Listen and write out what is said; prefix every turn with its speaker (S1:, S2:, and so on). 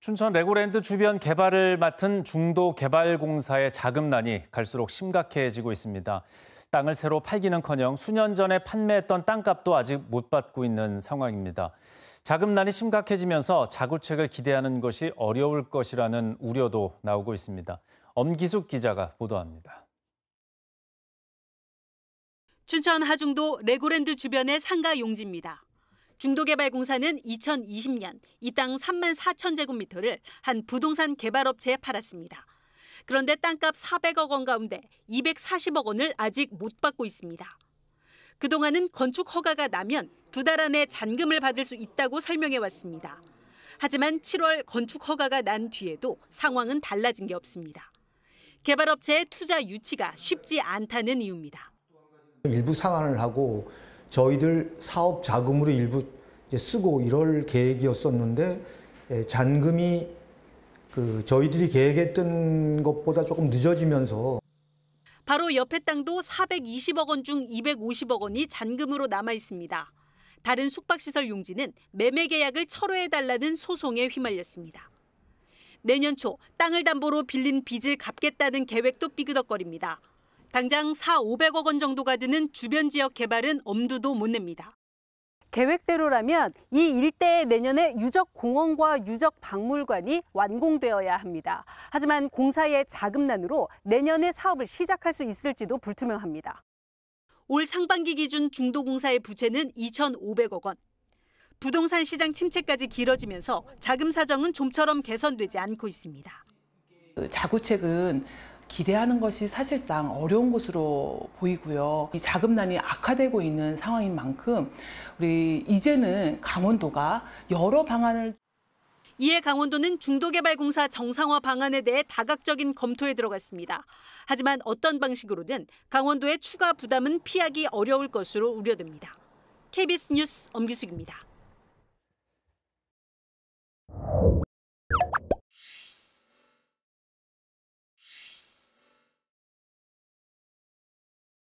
S1: 춘천 레고랜드 주변 개발을 맡은 중도 개발공사의 자금난이 갈수록 심각해지고 있습니다. 땅을 새로 팔기는커녕 수년 전에 판매했던 땅값도 아직 못 받고 있는 상황입니다. 자금난이 심각해지면서 자구책을 기대하는 것이 어려울 것이라는 우려도 나오고 있습니다. 엄기숙 기자가 보도합니다.
S2: 춘천 하중도 레고랜드 주변의 상가 용지입니다. 중도개발공사는 2020년 이 땅 3만 4천 제곱미터를 한 부동산 개발업체에 팔았습니다. 그런데 땅값 400억 원 가운데 240억 원을 아직 못 받고 있습니다. 그동안은 건축 허가가 나면 두 달 안에 잔금을 받을 수 있다고 설명해 왔습니다. 하지만 7월 건축 허가가 난 뒤에도 상황은 달라진 게 없습니다. 개발업체의 투자 유치가 쉽지 않다는 이유입니다.
S1: 일부 상환을 하고 저희들 사업 자금으로 일부 쓰고 이럴 계획이었었는데 예, 잔금이 그 저희들이 계획했던 것보다 조금 늦어지면서
S2: 바로 옆에 땅도 420억 원 중 250억 원이 잔금으로 남아 있습니다. 다른 숙박시설 용지는 매매 계약을 철회해달라는 소송에 휘말렸습니다. 내년 초 땅을 담보로 빌린 빚을 갚겠다는 계획도 삐그덕거립니다. 당장 4, 500억 원 정도가 드는 주변 지역 개발은 엄두도 못 냅니다. 계획대로라면 이 일대에 내년에 유적 공원과 유적 박물관이 완공되어야 합니다. 하지만 공사의 자금난으로 내년에 사업을 시작할 수 있을지도 불투명합니다. 올 상반기 기준 중도 공사의 부채는 2,500억 원. 부동산 시장 침체까지 길어지면서 자금 사정은 좀처럼 개선되지 않고 있습니다.
S3: 그 자구책은 기대하는 것이 사실상 어려운 것으로 보이고요. 이 자금난이 악화되고 있는 상황인 만큼 우리 이제는 강원도가 여러 방안을
S2: 이에 강원도는 중도개발공사 정상화 방안에 대해 다각적인 검토에 들어갔습니다. 하지만 어떤 방식으로든 강원도의 추가 부담은 피하기 어려울 것으로 우려됩니다. KBS 뉴스 엄기숙입니다.